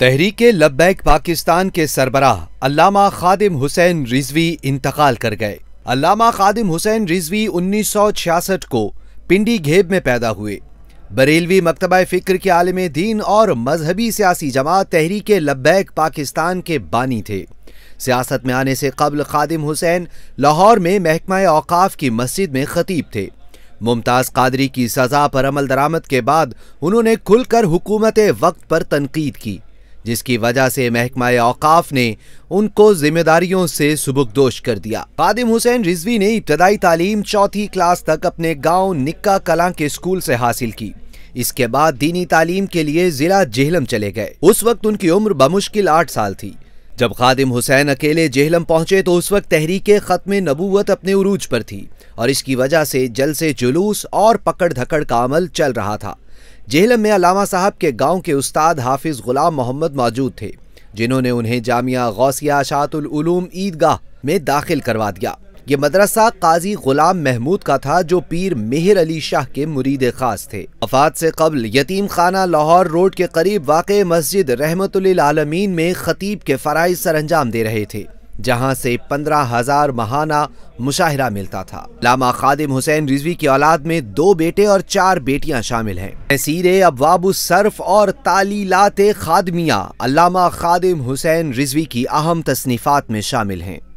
तहरीक लब्बैक पाकिस्तान के सरबराह अलामा खादिम हुसैन रिजवी इंतकाल कर गए अलामा खादिम हुसैन रिजवी 1966 को पिंडी घेब में पैदा हुए बरेलवी मकतबा फ़िक्र के आलम दीन और मजहबी सियासी जमात तहरीक लब्बैक पाकिस्तान के बानी थे सियासत में आने से कबल खादिम हुसैन लाहौर में महकमा अवकाफ की मस्जिद में खतीब थे मुमताज़ कादरी की सज़ा पर अमल दरामद के बाद उन्होंने खुलकर हुकूमत वक्त पर तनकीद की जिसकी वजह से महकमा अवकाफ ने उनको जिम्मेदारियों से सुबुकदोश कर दिया कादिम हुसैन रिजवी ने इब्तदाई तालीम चौथी क्लास तक अपने गाँव निक्का कला के स्कूल से हासिल की इसके बाद दीनी तालीम के लिए जिला जेहलम चले गए उस वक्त उनकी उम्र बमुश्किल आठ साल थी जब खादिम हुसैन अकेले जेहलम पहुंचे तो उस वक्त तहरीक ख़त्म नबूवत अपने उरूज पर थी और इसकी वजह से जल से जुलूस और पकड़ धकड़ का अमल चल रहा था जेहलम में अलामा साहब के गांव के उस्ताद हाफिज गुलाम मोहम्मद मौजूद थे जिन्होंने उन्हें जामिया गौसिया शातुलूम ईदगाह में दाखिल करवा दिया ये मदरसा काजी गुलाम महमूद का था जो पीर मेहर अली शाह के मुरीद खास थे अफात से कबल यतीम खाना लाहौर रोड के करीब वाक़ मस्जिद रहमतुल आलमीन में खतीब के फ़राइज सर अंजाम दे रहे थे जहां से पंद्रह हजार महाना मुशाहरा मिलता था लामा खादिम हुसैन रिजवी की औलाद में दो बेटे और चार बेटियां शामिल हैं तहसीर अबवाब सर्फ और तालीलात खादमिया अलामा खादिम हुसैन रिजवी की अहम तसनीफात में शामिल हैं